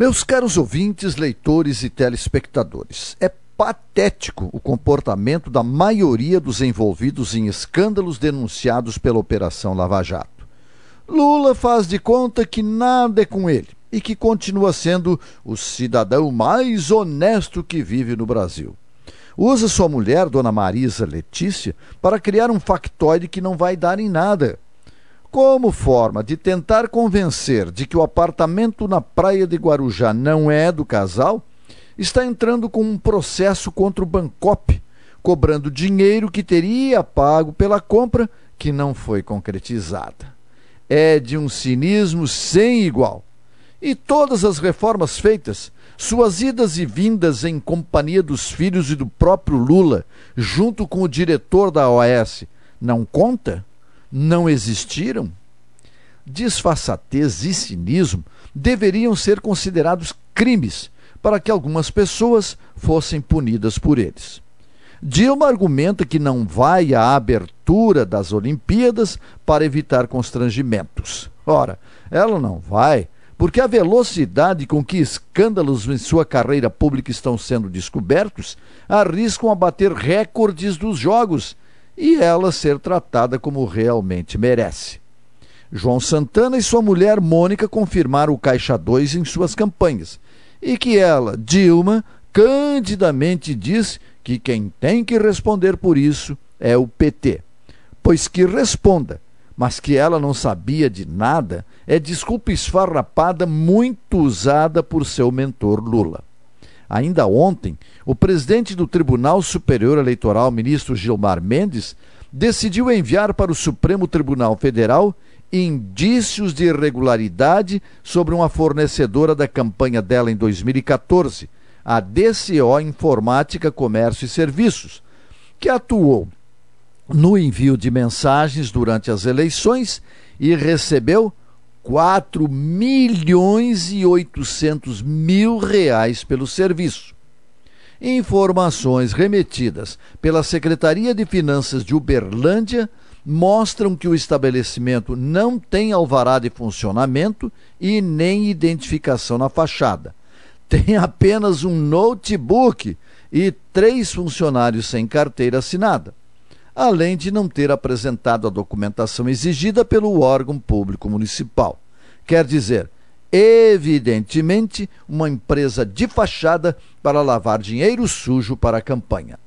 Meus caros ouvintes, leitores e telespectadores, é patético o comportamento da maioria dos envolvidos em escândalos denunciados pela Operação Lava Jato. Lula faz de conta que nada é com ele e que continua sendo o cidadão mais honesto que vive no Brasil. Usa sua mulher, Dona Marisa Letícia, para criar um factoide que não vai dar em nada como forma de tentar convencer de que o apartamento na praia de Guarujá não é do casal, está entrando com um processo contra o Bancop, cobrando dinheiro que teria pago pela compra que não foi concretizada. É de um cinismo sem igual. E todas as reformas feitas, suas idas e vindas em companhia dos filhos e do próprio Lula, junto com o diretor da OAS, não conta? não existiram? Disfarçatez e cinismo deveriam ser considerados crimes para que algumas pessoas fossem punidas por eles. Dilma argumenta que não vai à abertura das Olimpíadas para evitar constrangimentos. Ora, ela não vai porque a velocidade com que escândalos em sua carreira pública estão sendo descobertos arriscam a bater recordes dos jogos e ela ser tratada como realmente merece. João Santana e sua mulher Mônica confirmaram o Caixa 2 em suas campanhas e que ela, Dilma, candidamente diz que quem tem que responder por isso é o PT. Pois que responda, mas que ela não sabia de nada é desculpa esfarrapada muito usada por seu mentor Lula. Ainda ontem, o presidente do Tribunal Superior Eleitoral, ministro Gilmar Mendes, decidiu enviar para o Supremo Tribunal Federal indícios de irregularidade sobre uma fornecedora da campanha dela em 2014, a DCO Informática Comércio e Serviços, que atuou no envio de mensagens durante as eleições e recebeu 4 milhões e 800 mil reais pelo serviço. Informações remetidas pela Secretaria de Finanças de Uberlândia mostram que o estabelecimento não tem alvará de funcionamento e nem identificação na fachada. Tem apenas um notebook e três funcionários sem carteira assinada além de não ter apresentado a documentação exigida pelo órgão público municipal. Quer dizer, evidentemente, uma empresa de fachada para lavar dinheiro sujo para a campanha.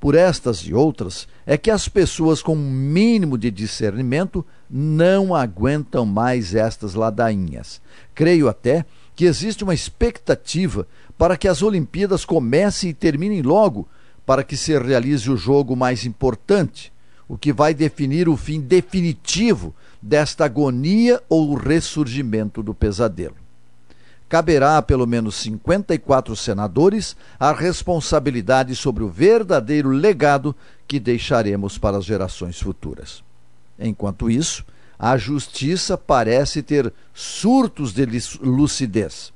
Por estas e outras, é que as pessoas com um mínimo de discernimento não aguentam mais estas ladainhas. Creio até que existe uma expectativa para que as Olimpíadas comecem e terminem logo, para que se realize o jogo mais importante, o que vai definir o fim definitivo desta agonia ou ressurgimento do pesadelo. Caberá a pelo menos 54 senadores a responsabilidade sobre o verdadeiro legado que deixaremos para as gerações futuras. Enquanto isso, a justiça parece ter surtos de lucidez.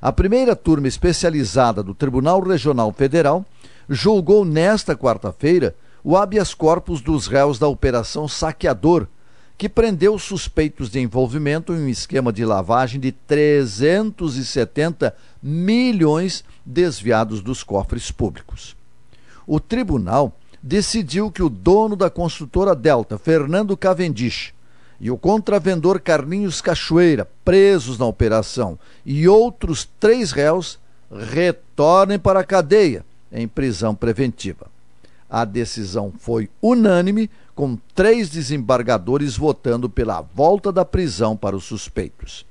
A primeira turma especializada do Tribunal Regional Federal julgou nesta quarta-feira o habeas corpus dos réus da Operação Saqueador, que prendeu suspeitos de envolvimento em um esquema de lavagem de 370 milhões desviados dos cofres públicos. O tribunal decidiu que o dono da construtora Delta, Fernando Cavendish, e o contravendor Carlinhos Cachoeira, presos na operação, e outros três réus retornem para a cadeia em prisão preventiva. A decisão foi unânime, com três desembargadores votando pela volta da prisão para os suspeitos.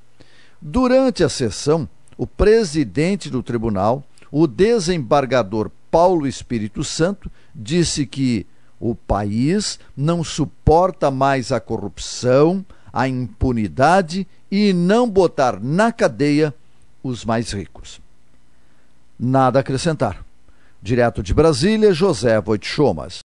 Durante a sessão, o presidente do tribunal, o desembargador Paulo Espírito Santo, disse que o país não suporta mais a corrupção, a impunidade e não botar na cadeia os mais ricos. Nada a acrescentar. Direto de Brasília, José Voitchomas.